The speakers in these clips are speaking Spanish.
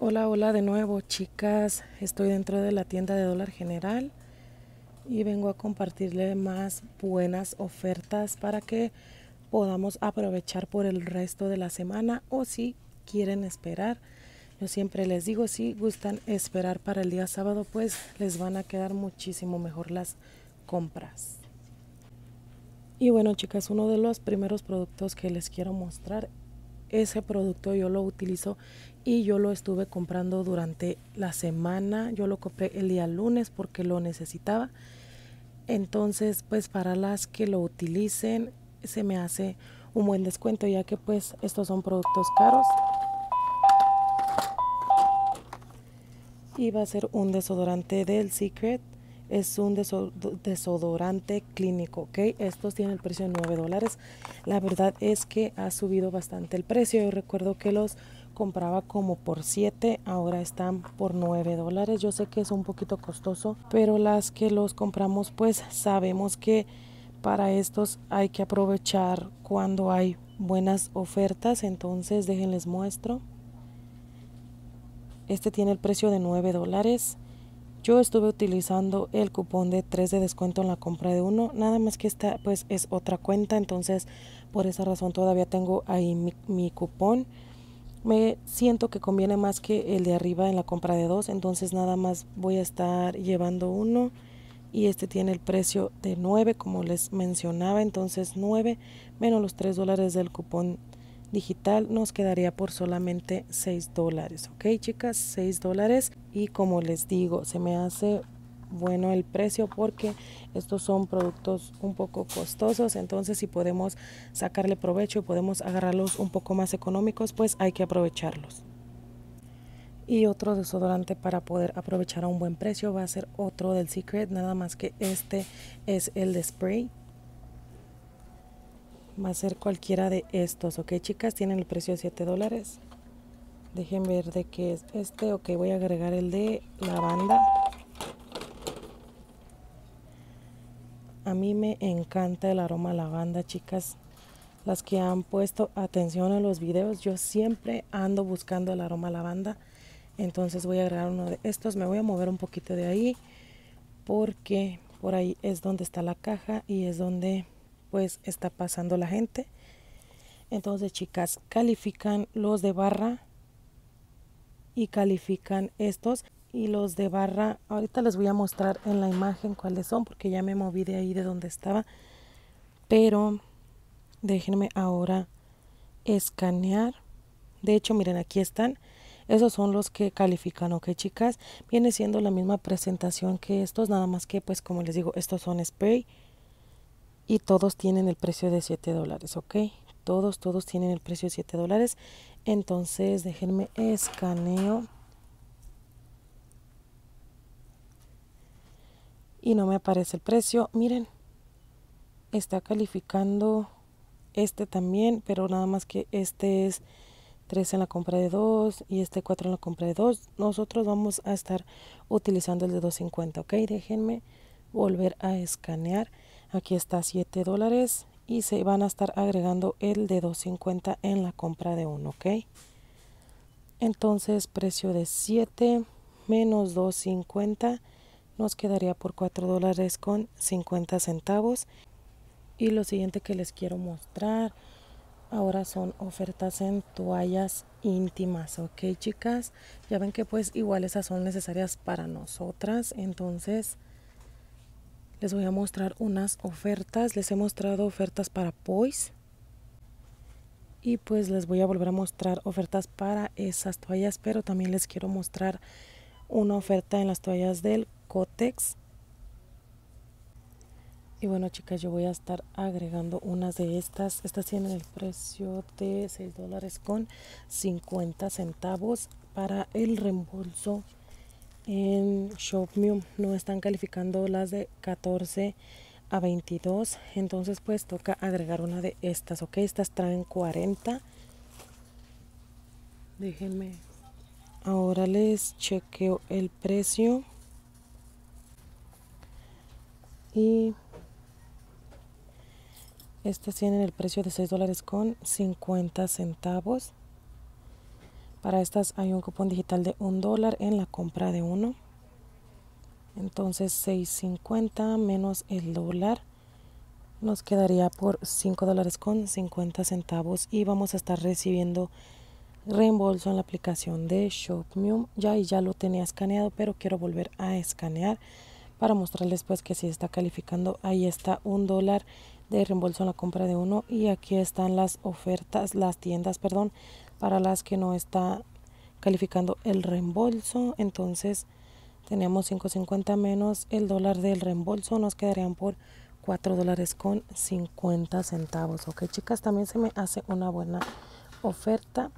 Hola, hola de nuevo chicas, estoy dentro de la tienda de dólar general y vengo a compartirle más buenas ofertas para que podamos aprovechar por el resto de la semana o si quieren esperar. Yo siempre les digo, si gustan esperar para el día sábado, pues les van a quedar muchísimo mejor las compras. Y bueno chicas, uno de los primeros productos que les quiero mostrar ese producto yo lo utilizo y yo lo estuve comprando durante la semana. Yo lo compré el día lunes porque lo necesitaba. Entonces, pues para las que lo utilicen, se me hace un buen descuento ya que pues estos son productos caros. Y va a ser un desodorante del Secret es un desodorante clínico, ¿ok? Estos tienen el precio de 9 dólares. La verdad es que ha subido bastante el precio. Yo recuerdo que los compraba como por 7, ahora están por 9 dólares. Yo sé que es un poquito costoso, pero las que los compramos pues sabemos que para estos hay que aprovechar cuando hay buenas ofertas. Entonces déjenles muestro. Este tiene el precio de 9 dólares yo estuve utilizando el cupón de 3 de descuento en la compra de uno, nada más que esta pues es otra cuenta, entonces por esa razón todavía tengo ahí mi, cupón. Me siento que conviene más que el de arriba en la compra de dos, entonces nada más voy a estar llevando uno y este tiene el precio de 9 como les mencionaba, entonces 9 menos los 3 dólares del cupón digital nos quedaría por solamente 6 dólares ok chicas 6 dólares y como les digo se me hace bueno el precio porque estos son productos un poco costosos entonces si podemos sacarle provecho y podemos agarrarlos un poco más económicos pues hay que aprovecharlos y otro desodorante para poder aprovechar a un buen precio va a ser otro del Secret nada más que este es el de spray va a ser cualquiera de estos ok chicas tienen el precio de 7 dólares dejen ver de qué es este ok voy a agregar el de lavanda a mí me encanta el aroma lavanda chicas las que han puesto atención en los videos yo siempre ando buscando el aroma lavanda entonces voy a agregar uno de estos me voy a mover un poquito de ahí porque por ahí es donde está la caja y es donde pues está pasando la gente. Entonces, chicas, califican los de barra y califican estos y los de barra. Ahorita les voy a mostrar en la imagen cuáles son porque ya me moví de ahí de donde estaba. Pero déjenme ahora escanear. De hecho, miren, aquí están. Esos son los que califican, ok chicas. Viene siendo la misma presentación que estos, nada más que pues como les digo, estos son spray y todos tienen el precio de 7 dólares, ¿ok? Todos, todos tienen el precio de 7 dólares. Entonces, déjenme escaneo. Y no me aparece el precio. Miren, está calificando este también, pero nada más que este es 3 en la compra de 2 y este 4 en la compra de 2. Nosotros vamos a estar utilizando el de 250, ¿ok? Déjenme volver a escanear. Aquí está 7 dólares y se van a estar agregando el de 2.50 en la compra de uno, ¿ok? Entonces precio de 7 menos 2.50 nos quedaría por 4 dólares con 50 centavos. Y lo siguiente que les quiero mostrar ahora son ofertas en toallas íntimas, ok chicas, ya ven que pues igual esas son necesarias para nosotras, entonces les voy a mostrar unas ofertas. Les he mostrado ofertas para Pois Y pues les voy a volver a mostrar ofertas para esas toallas. Pero también les quiero mostrar una oferta en las toallas del Cotex. Y bueno chicas, yo voy a estar agregando unas de estas. Estas tienen el precio de 6 dólares con 50 centavos para el reembolso en Shopmium no están calificando las de 14 a 22 entonces pues toca agregar una de estas ok estas traen 40 déjenme ahora les chequeo el precio y estas tienen el precio de 6 dólares con 50 centavos para estas hay un cupón digital de un dólar en la compra de uno. Entonces 6.50 menos el dólar nos quedaría por 5 dólares con 50 centavos y vamos a estar recibiendo reembolso en la aplicación de Shopmium. Ya y ya lo tenía escaneado, pero quiero volver a escanear para mostrarles pues que si está calificando. Ahí está un dólar de reembolso en la compra de uno y aquí están las ofertas, las tiendas, perdón, para las que no está calificando el reembolso. Entonces tenemos 5.50 menos el dólar del reembolso, nos quedarían por 4 dólares con 50 centavos. Ok, chicas, también se me hace una buena oferta.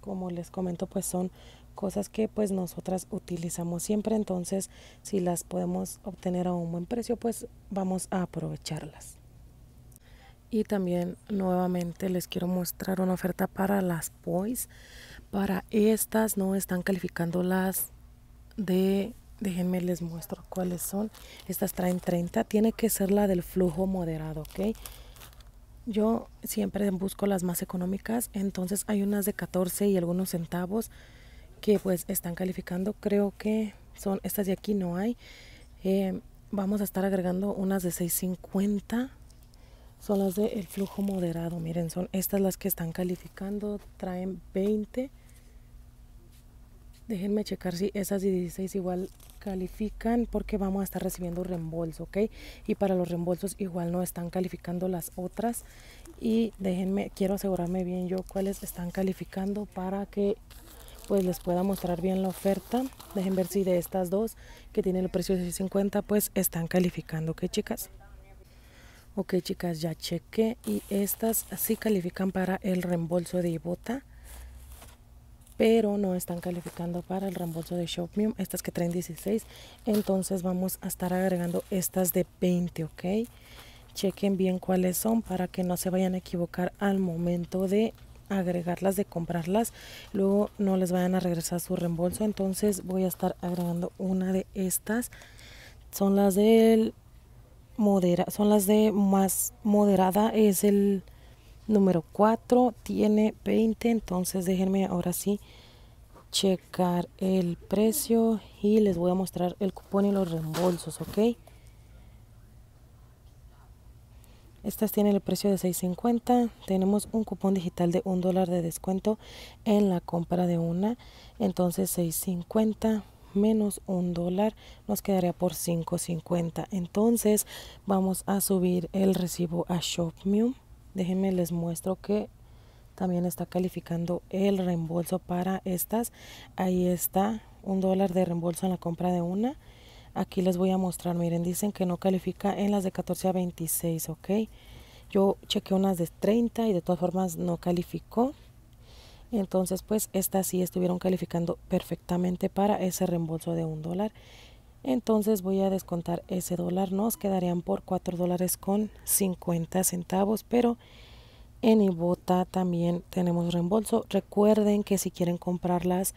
Como les comento, pues son cosas que pues nosotras utilizamos siempre, entonces si las podemos obtener a un buen precio, pues vamos a aprovecharlas y también nuevamente les quiero mostrar una oferta para las boys para estas no están calificando las de déjenme les muestro cuáles son estas traen 30 tiene que ser la del flujo moderado ok yo siempre busco las más económicas entonces hay unas de 14 y algunos centavos que pues están calificando creo que son estas de aquí no hay eh, vamos a estar agregando unas de 650 son las del flujo moderado miren son estas las que están calificando traen 20 déjenme checar si esas 16 igual califican porque vamos a estar recibiendo reembolso ok y para los reembolsos igual no están calificando las otras y déjenme quiero asegurarme bien yo cuáles están calificando para que pues les pueda mostrar bien la oferta dejen ver si de estas dos que tienen el precio de 50 pues están calificando ok chicas Ok chicas, ya chequé y estas sí califican para el reembolso de Ibota, pero no están calificando para el reembolso de Shopmium. estas que traen 16, entonces vamos a estar agregando estas de 20, ok. Chequen bien cuáles son para que no se vayan a equivocar al momento de agregarlas, de comprarlas, luego no les vayan a regresar su reembolso, entonces voy a estar agregando una de estas, son las del modera, son las de más moderada, es el número 4, tiene 20, entonces déjenme ahora sí checar el precio y les voy a mostrar el cupón y los reembolsos, ok. Estas tienen el precio de 6.50. Tenemos un cupón digital de un dólar de descuento en la compra de una. Entonces 6.50 menos un dólar nos quedaría por 5.50 entonces vamos a subir el recibo a Shopmium déjenme les muestro que también está calificando el reembolso para estas ahí está un dólar de reembolso en la compra de una aquí les voy a mostrar miren dicen que no califica en las de 14 a 26 ok yo chequeé unas de 30 y de todas formas no calificó entonces pues estas sí estuvieron calificando perfectamente para ese reembolso de un dólar entonces voy a descontar ese dólar nos quedarían por 4 dólares con 50 centavos pero en Ibota también tenemos reembolso recuerden que si quieren comprarlas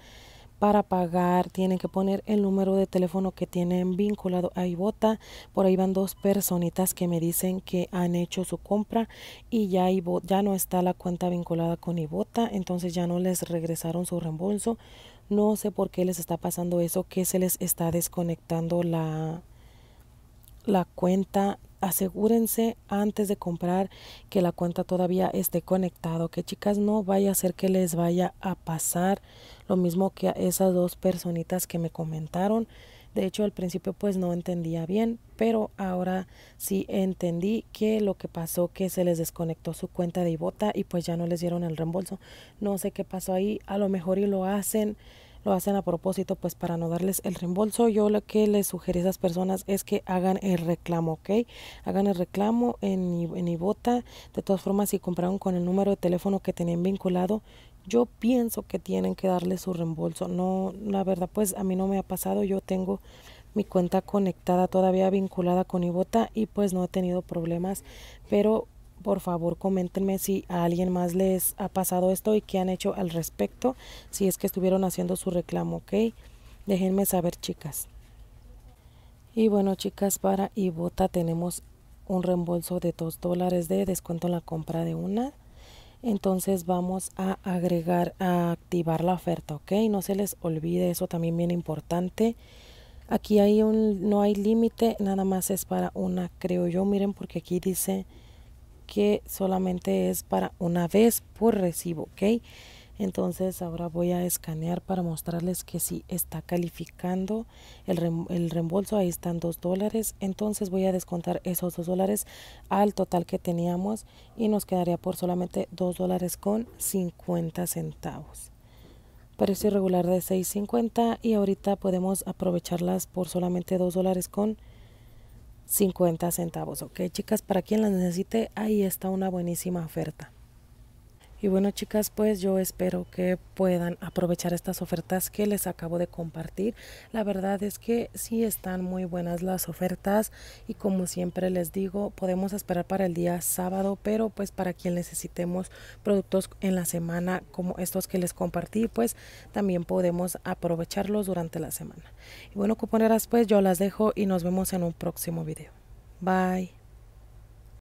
para pagar, tienen que poner el número de teléfono que tienen vinculado a Ibota. Por ahí van dos personitas que me dicen que han hecho su compra y ya, ya no está la cuenta vinculada con Ibota, entonces ya no les regresaron su reembolso. No sé por qué les está pasando eso, que se les está desconectando la, la cuenta asegúrense antes de comprar que la cuenta todavía esté conectado que chicas no vaya a ser que les vaya a pasar lo mismo que a esas dos personitas que me comentaron de hecho al principio pues no entendía bien pero ahora sí entendí que lo que pasó que se les desconectó su cuenta de Ibota y pues ya no les dieron el reembolso no sé qué pasó ahí a lo mejor y lo hacen lo hacen a propósito pues para no darles el reembolso. Yo lo que les sugiero a esas personas es que hagan el reclamo, ¿ok? Hagan el reclamo en, en Ibota. De todas formas, si compraron con el número de teléfono que tenían vinculado, yo pienso que tienen que darle su reembolso. No, la verdad, pues a mí no me ha pasado. Yo tengo mi cuenta conectada todavía vinculada con Ibota y pues no he tenido problemas. Pero por favor coméntenme si a alguien más les ha pasado esto y qué han hecho al respecto, si es que estuvieron haciendo su reclamo, ¿ok? Déjenme saber, chicas. Y bueno, chicas, para Ibota tenemos un reembolso de 2 dólares de descuento en la compra de una. Entonces vamos a agregar, a activar la oferta, ¿ok? No se les olvide, eso también bien importante. Aquí hay un, no hay límite, nada más es para una, creo yo. Miren, porque aquí dice que solamente es para una vez por recibo, ¿ok? Entonces ahora voy a escanear para mostrarles que si está calificando el, reembolso. Ahí están 2 dólares. Entonces voy a descontar esos dos dólares al total que teníamos y nos quedaría por solamente dos dólares con 50 centavos. Precio regular de 6.50 y ahorita podemos aprovecharlas por solamente dos dólares con 50 centavos. Ok, chicas, para quien las necesite, ahí está una buenísima oferta. Y bueno chicas, pues yo espero que puedan aprovechar estas ofertas que les acabo de compartir. La verdad es que sí están muy buenas las ofertas y como siempre les digo, podemos esperar para el día sábado, pero pues para quien necesitemos productos en la semana como estos que les compartí, pues también podemos aprovecharlos durante la semana. Y bueno, cuponeras, pues yo las dejo y nos vemos en un próximo video. Bye.